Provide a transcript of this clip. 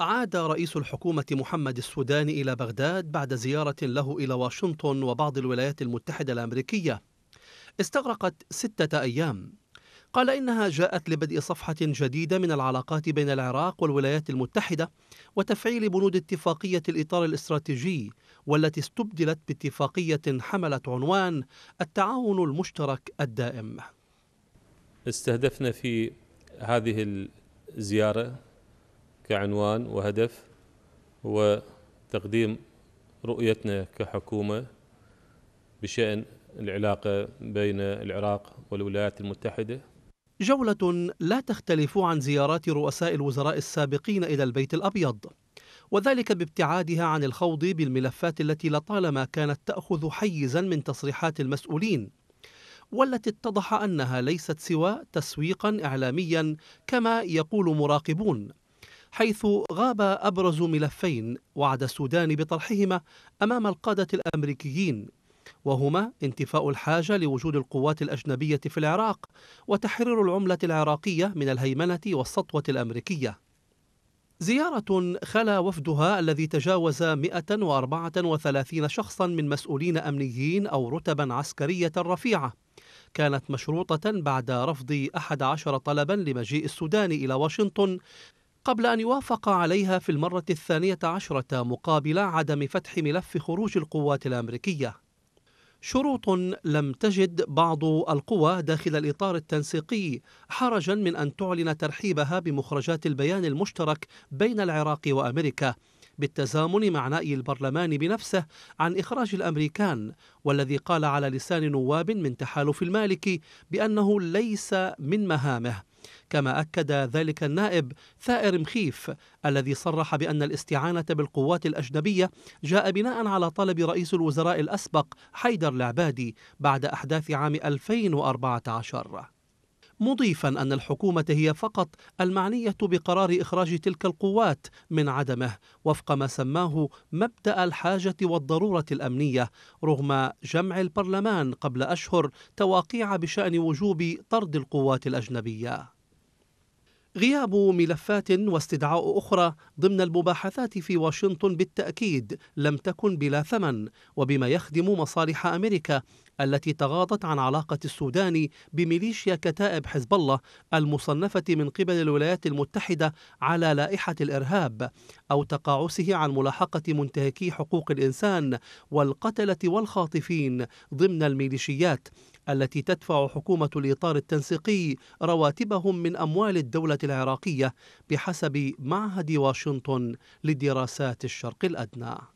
عاد رئيس الحكومة محمد السوداني إلى بغداد بعد زيارة له إلى واشنطن وبعض الولايات المتحدة الأمريكية استغرقت ستة أيام قال إنها جاءت لبدء صفحة جديدة من العلاقات بين العراق والولايات المتحدة وتفعيل بنود اتفاقية الإطار الاستراتيجي والتي استبدلت باتفاقية حملت عنوان التعاون المشترك الدائم استهدفنا في هذه الزيارة كعنوان وهدف هو تقديم رؤيتنا كحكومة بشأن العلاقة بين العراق والولايات المتحدة جولة لا تختلف عن زيارات رؤساء الوزراء السابقين إلى البيت الأبيض وذلك بابتعادها عن الخوض بالملفات التي لطالما كانت تأخذ حيزا من تصريحات المسؤولين والتي اتضح أنها ليست سوى تسويقا إعلاميا كما يقول مراقبون حيث غاب أبرز ملفين وعد السودان بطرحهما أمام القادة الأمريكيين وهما انتفاء الحاجة لوجود القوات الأجنبية في العراق وتحرير العملة العراقية من الهيمنة والسطوة الأمريكية زيارة خلا وفدها الذي تجاوز 134 شخصا من مسؤولين أمنيين أو رتبا عسكرية رفيعة كانت مشروطة بعد رفض 11 طلبا لمجيء السودان إلى واشنطن قبل أن يوافق عليها في المرة الثانية عشرة مقابل عدم فتح ملف خروج القوات الأمريكية شروط لم تجد بعض القوى داخل الإطار التنسيقي حرجا من أن تعلن ترحيبها بمخرجات البيان المشترك بين العراق وأمريكا بالتزامن مع نأي البرلمان بنفسه عن إخراج الأمريكان والذي قال على لسان نواب من تحالف المالكي بأنه ليس من مهامه كما أكد ذلك النائب ثائر مخيف الذي صرح بأن الاستعانة بالقوات الأجنبية جاء بناء على طلب رئيس الوزراء الأسبق حيدر العبادي بعد أحداث عام 2014 مضيفا ان الحكومه هي فقط المعنيه بقرار اخراج تلك القوات من عدمه وفق ما سماه مبدا الحاجه والضروره الامنيه رغم جمع البرلمان قبل اشهر تواقيع بشان وجوب طرد القوات الاجنبيه غياب ملفات واستدعاء أخرى ضمن المباحثات في واشنطن بالتأكيد لم تكن بلا ثمن وبما يخدم مصالح أمريكا التي تغاضت عن علاقة السودان بميليشيا كتائب حزب الله المصنفة من قبل الولايات المتحدة على لائحة الإرهاب أو تقاعسه عن ملاحقة منتهكي حقوق الإنسان والقتلة والخاطفين ضمن الميليشيات التي تدفع حكومة الإطار التنسيقي رواتبهم من أموال الدولة العراقية بحسب معهد واشنطن للدراسات الشرق الأدنى